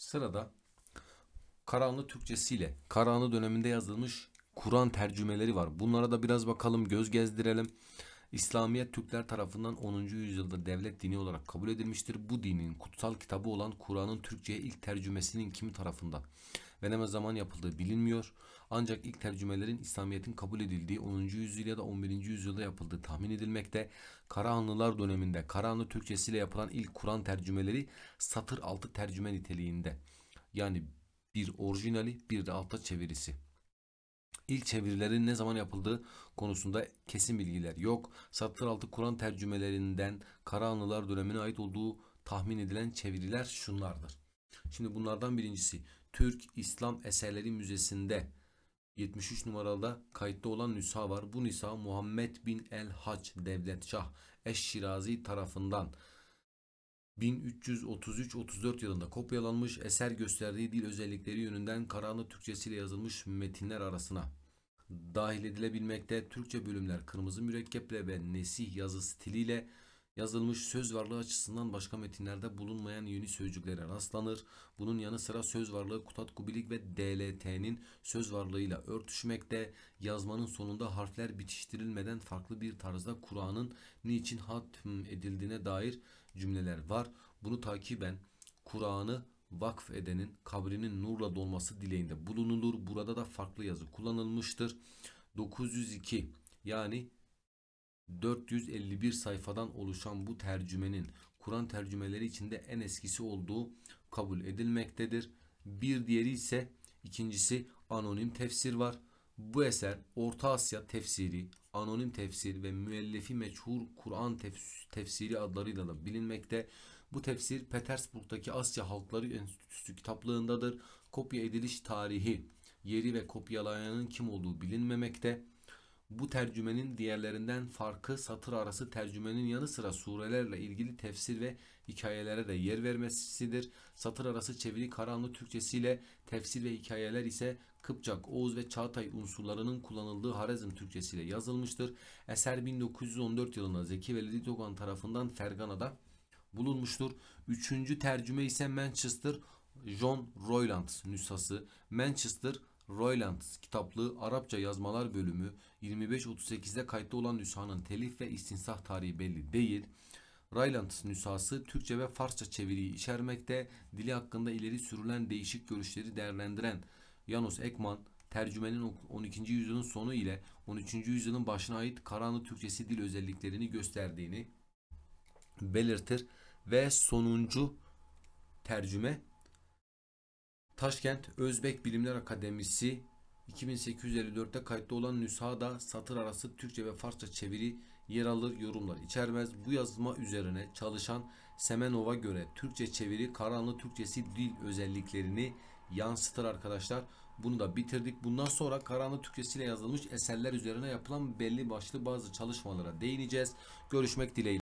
Sırada Karahanlı Türkçesiyle Karahanlı döneminde yazılmış Kur'an tercümeleri var. Bunlara da biraz bakalım, göz gezdirelim. İslamiyet Türkler tarafından 10. yüzyılda devlet dini olarak kabul edilmiştir. Bu dinin kutsal kitabı olan Kur'an'ın Türkçe'ye ilk tercümesinin kimi tarafından ve ne zaman yapıldığı bilinmiyor. Ancak ilk tercümelerin İslamiyet'in kabul edildiği 10. yüzyıl ya da 11. yüzyılda yapıldığı tahmin edilmekte. Karahanlılar döneminde Karahanlı Türkçesiyle yapılan ilk Kur'an tercümeleri satır altı tercüme niteliğinde. Yani bir orijinali bir de altta çevirisi. İlk çevirilerin ne zaman yapıldığı konusunda kesin bilgiler yok. Satır altı Kur'an tercümelerinden Karahanlılar dönemine ait olduğu tahmin edilen çeviriler şunlardır. Şimdi bunlardan birincisi Türk İslam Eserleri Müzesi'nde 73 numaralı kayıtta olan nüsa var. Bu nüsa Muhammed bin El Hac Devletşah Eşşirazi tarafından 1333-34 yılında kopyalanmış eser gösterdiği dil özellikleri yönünden Karahanlı Türkçesiyle yazılmış metinler arasına dahil edilebilmekte Türkçe bölümler kırmızı mürekkeple ve nesih yazı stiliyle yazılmış söz varlığı açısından başka metinlerde bulunmayan yeni sözcüklere rastlanır. Bunun yanı sıra söz varlığı Kutat Kubilik ve DLT'nin söz varlığıyla örtüşmekte. Yazmanın sonunda harfler bitiştirilmeden farklı bir tarzda Kur'an'ın niçin hatm edildiğine dair cümleler var. Bunu takiben Kur'an'ı vakf edenin kabrinin nurla dolması dileğinde bulunulur. Burada da farklı yazı kullanılmıştır. 902 yani 451 sayfadan oluşan bu tercümenin Kur'an tercümeleri içinde en eskisi olduğu kabul edilmektedir. Bir diğeri ise ikincisi anonim tefsir var. Bu eser Orta Asya tefsiri, anonim tefsir ve müellifi meçhur Kur'an tefsiri adlarıyla da bilinmekte. Bu tefsir Petersburg'daki Asya Halkları Enstitüsü kitaplığındadır. Kopya ediliş tarihi, yeri ve kopyalayanın kim olduğu bilinmemekte bu tercümenin diğerlerinden farkı satır arası tercümenin yanı sıra surelerle ilgili tefsir ve hikayelere de yer vermesidir. Satır arası çeviri Karahanlı Türkçesiyle tefsir ve hikayeler ise Kıpçak, Oğuz ve Çağatay unsurlarının kullanıldığı Harezm Türkçesiyle yazılmıştır. Eser 1914 yılında Zeki Veledi Dogan tarafından Fergana'da bulunmuştur. Üçüncü tercüme ise Manchester John Royland nüshası, Manchester Royland kitaplığı Arapça yazmalar bölümü 25-38'de kayıtlı olan nüshanın telif ve istinsah tarihi belli değil. Ryland nüshası Türkçe ve Farsça çeviriyi içermekte, dili hakkında ileri sürülen değişik görüşleri değerlendiren Janus Ekman, tercümenin 12. yüzyılın sonu ile 13. yüzyılın başına ait karanlı Türkçesi dil özelliklerini gösterdiğini belirtir ve sonuncu tercüme Taşkent Özbek Bilimler Akademisi 2854'te kayıtlı olan nüshada satır arası Türkçe ve Farsça çeviri yer alır yorumlar içermez. Bu yazma üzerine çalışan Semenov'a göre Türkçe çeviri Karanlı Türkçesi dil özelliklerini yansıtır arkadaşlar. Bunu da bitirdik. Bundan sonra Karanlı Türkçesi ile yazılmış eserler üzerine yapılan belli başlı bazı çalışmalara değineceğiz. Görüşmek dileğiyle.